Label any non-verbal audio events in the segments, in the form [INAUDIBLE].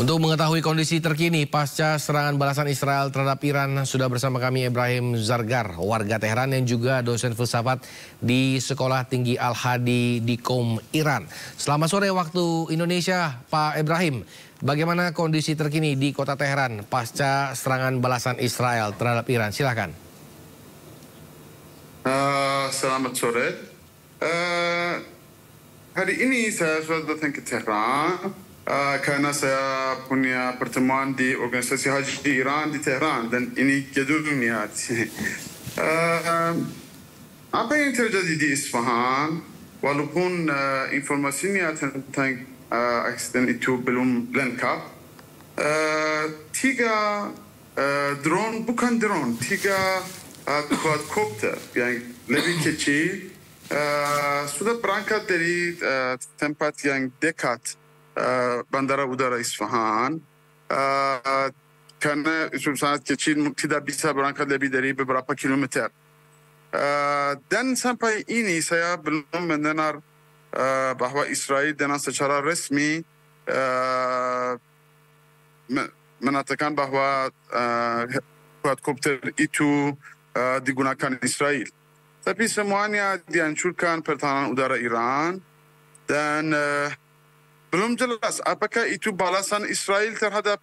Untuk mengetahui kondisi terkini pasca serangan balasan Israel terhadap Iran, sudah bersama kami Ibrahim Zargar, warga Teheran yang juga dosen filsafat di Sekolah Tinggi Al-Hadi di Kom, Iran. Selamat sore waktu Indonesia, Pak Ibrahim. Bagaimana kondisi terkini di kota Teheran pasca serangan balasan Israel terhadap Iran? Silahkan. Uh, eh, selamat sore. Uh, hari ini saya sudah datang ke Teheran Eh, karena saya punya pertemuan di organisasi haji di Iran di Tehran dan ini gedungnya. [LAUGHS] uh, eh, apa yang terjadi di Isfahan? Walaupun uh, eh, informasinya tentang uh, aksiden itu belum lengkap, uh, tiga uh, drone bukan drone, tiga uh, quadcopter yang lebih kecil uh, sudah berangkat dari uh, tempat yang dekat Bandara Udara Isfahan karena sangat kecil tidak bisa berangkat lebih dari beberapa kilometer. dan sampai ini saya belum mendengar bahwa Israel dengan secara resmi mengatakan bahwa helikopter itu digunakan Israel. Tapi semuanya dihancurkan pertahanan udara Iran dan uh, بلوم جلس أبكى إتو بالاسان إسرائيل ترهدب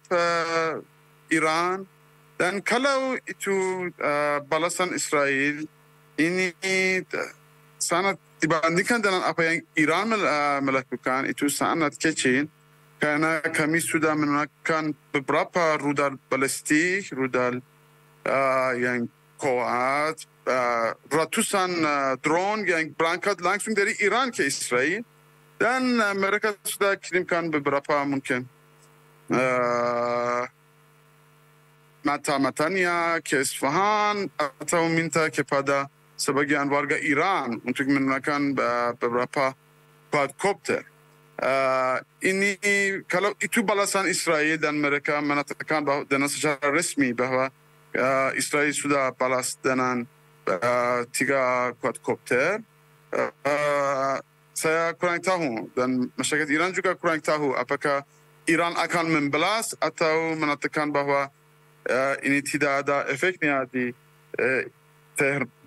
إيران لأن كلاو إتو بالاسان إسرائيل إني سنة تبعني كان دلنا أبين إيران مل ملكو كان إتو سنة كتشين كان كمي سودا من كان ببرابا رودال بلستيك رودال يعني كوات راتوسان درون يعني برانكات لانكسون داري إيران كإسرائيل dan e, mereka sudah kirimkan beberapa mungkin uh, e, mata-matanya ke Isfahan atau minta kepada sebagian warga Iran untuk menggunakan e, beberapa quadcopter. Uh, ini kalau itu balasan İsrail dan mereka mengatakan bahwa dengan secara resmi bahwa İsrail Israel sudah balas dengan tiga quadcopter. saya kurang tahu dan masyarakat Iran juga kurang tahu apakah Iran akan membelas atau mengatakan bahwa uh, ini tidak ada efeknya di uh,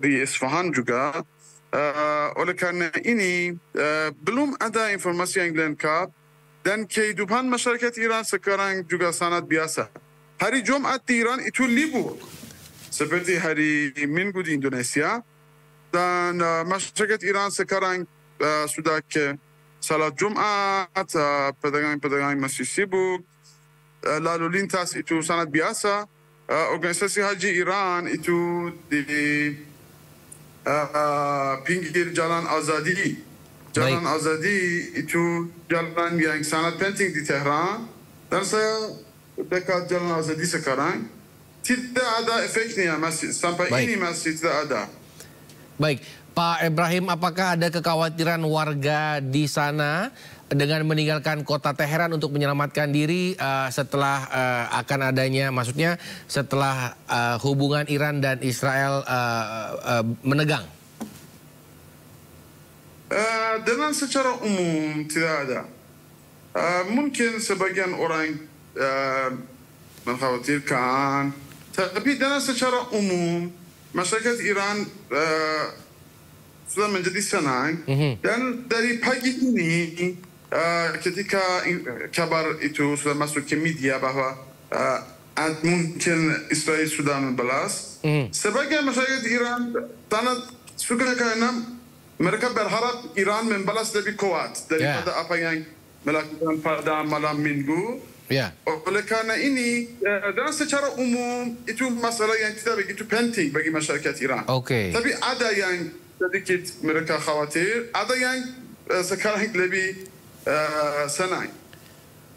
di Isfahan juga. Uh, oleh karena ini uh, belum ada informasi yang lengkap dan kehidupan masyarakat Iran sekarang juga sangat biasa. Hari Jumat di Iran itu libur seperti hari Minggu di Indonesia dan uh, masyarakat Iran sekarang sudah ke salat Jumat, pedagang-pedagang masih sibuk. Lalu lintas itu sangat biasa. Organisasi Haji Iran itu di pinggir Jalan Azadi. Jalan Azadi itu jalan yang sangat penting di Tehran. Dan saya dekat Jalan Azadi sekarang. Tidak ada efeknya masih. Sampai ini masih tidak ada. Baik, Pak Ibrahim, apakah ada kekhawatiran warga di sana dengan meninggalkan kota Teheran untuk menyelamatkan diri uh, setelah uh, akan adanya, maksudnya setelah uh, hubungan Iran dan Israel uh, uh, menegang? Uh, dengan secara umum tidak ada. Uh, mungkin sebagian orang uh, mengkhawatirkan, tapi dengan secara umum masyarakat Iran uh, sudah menjadi senang mm-hmm. dan dari pagi ini uh, ketika kabar itu sudah masuk ke media bahwa uh, mungkin Israel sudah membalas mm-hmm. sebagai masyarakat Iran tanah suka karena mereka berharap Iran membalas lebih kuat daripada yeah. apa yang melakukan pada malam minggu yeah. Oleh karena ini uh, dan secara umum itu masalah yang tidak begitu penting bagi masyarakat Iran. Okay. Tapi ada yang sedikit mereka khawatir, ada yang uh, sekarang lebih uh, senang.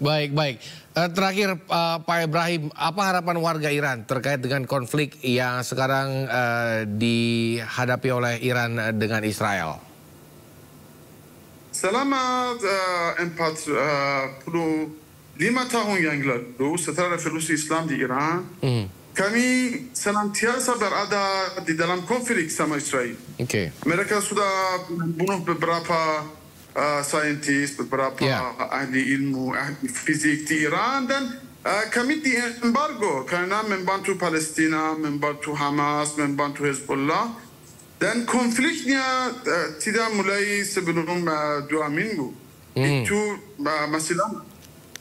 Baik, baik. E, terakhir Pak Ibrahim, apa harapan warga Iran terkait dengan konflik yang sekarang uh, dihadapi oleh Iran dengan Israel? Selama uh, 45 tahun yang lalu, setelah revolusi Islam di Iran, hmm کمی سنتیا سبر ادا دی دلم کنفریکس هم ایسرائی okay. مرکا سودا بونو به براپا ساینتیس به براپا اهلی علم و اهلی فیزیک دی ایران دن کمی دی امبارگو کنینا من بان تو پالستینا من بان حماس من بان تو دن کنفلیک نیا تیدا مولای سبنون دو امین بو hmm. تو مسیلا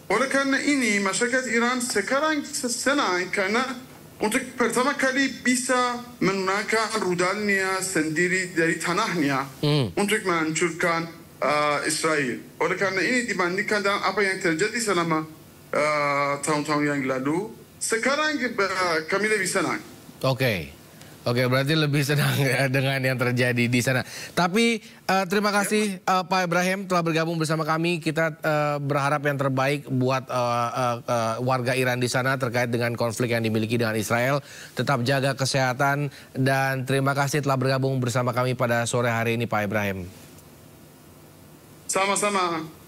اولا کنینا اینی مشکت ایران سکران سنا کنینا untuk Pertama-kali bisa menggunakan rudalnya sendiri dari tanahnya hmm. untuk menghancurkan uh, Israel. Oleh karena ini dibandingkan dengan apa yang terjadi selama tahun uh, tahun-tahun yang lalu, sekarang uh, kami lebih senang. Oke. Okay. Oke, berarti lebih senang [LAUGHS] ya dengan yang terjadi di sana. Tapi uh, terima kasih uh, Pak Ibrahim telah bergabung bersama kami. Kita uh, berharap yang terbaik buat uh, uh, uh, warga Iran di sana terkait dengan konflik yang dimiliki dengan Israel. Tetap jaga kesehatan dan terima kasih telah bergabung bersama kami pada sore hari ini Pak Ibrahim. Sama-sama.